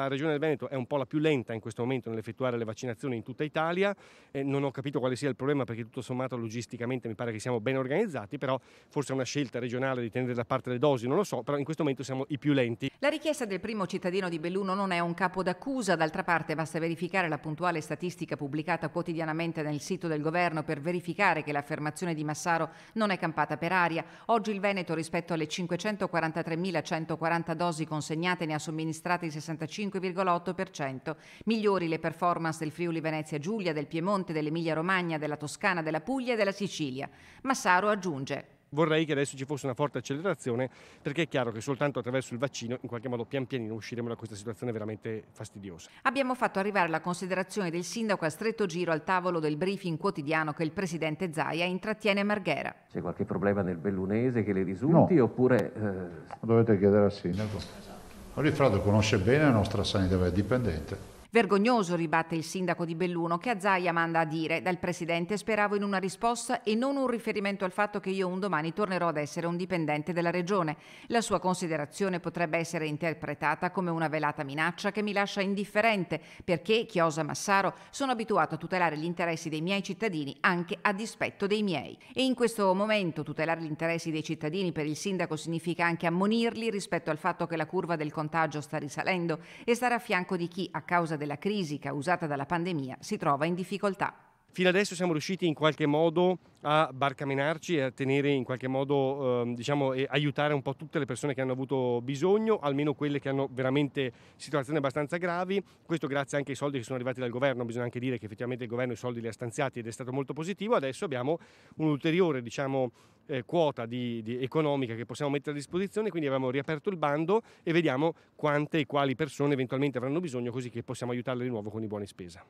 La Regione del Veneto è un po' la più lenta in questo momento nell'effettuare le vaccinazioni in tutta Italia, eh, non ho capito quale sia il problema perché tutto sommato logisticamente mi pare che siamo ben organizzati, però forse è una scelta regionale di tenere da parte le dosi, non lo so, però in questo momento siamo i più lenti. La richiesta del primo cittadino di Belluno non è un capo d'accusa, d'altra parte basta verificare la puntuale statistica pubblicata quotidianamente nel sito del governo per verificare che l'affermazione di Massaro non è campata per aria. Oggi il Veneto rispetto alle 543.140 dosi consegnate ne ha somministrate i 65 5,8%. Migliori le performance del Friuli Venezia Giulia, del Piemonte, dell'Emilia Romagna, della Toscana, della Puglia e della Sicilia. Massaro aggiunge vorrei che adesso ci fosse una forte accelerazione perché è chiaro che soltanto attraverso il vaccino in qualche modo pian pianino usciremo da questa situazione veramente fastidiosa. Abbiamo fatto arrivare la considerazione del sindaco a stretto giro al tavolo del briefing quotidiano che il presidente Zaia intrattiene a Marghera. C'è qualche problema nel bellunese che le risulti no. oppure... Eh... Dovete chiedere al sindaco. Lui fra l'altro conosce bene la nostra sanità dipendente. Vergognoso, ribatte il sindaco di Belluno, che Azzaia manda a dire, dal presidente speravo in una risposta e non un riferimento al fatto che io un domani tornerò ad essere un dipendente della regione. La sua considerazione potrebbe essere interpretata come una velata minaccia che mi lascia indifferente, perché, Chiosa Massaro, sono abituato a tutelare gli interessi dei miei cittadini anche a dispetto dei miei. E in questo momento tutelare gli interessi dei cittadini per il sindaco significa anche ammonirli rispetto al fatto che la curva del contagio sta risalendo e stare a fianco di chi, a causa della crisi causata dalla pandemia si trova in difficoltà. Fino adesso siamo riusciti in qualche modo a barcamenarci e a tenere in qualche modo, eh, diciamo, e aiutare un po' tutte le persone che hanno avuto bisogno, almeno quelle che hanno veramente situazioni abbastanza gravi. Questo grazie anche ai soldi che sono arrivati dal governo, bisogna anche dire che effettivamente il governo i soldi li ha stanziati ed è stato molto positivo. Adesso abbiamo un ulteriore, diciamo, eh, quota di, di economica che possiamo mettere a disposizione, quindi abbiamo riaperto il bando e vediamo quante e quali persone eventualmente avranno bisogno così che possiamo aiutarle di nuovo con i buoni spesa.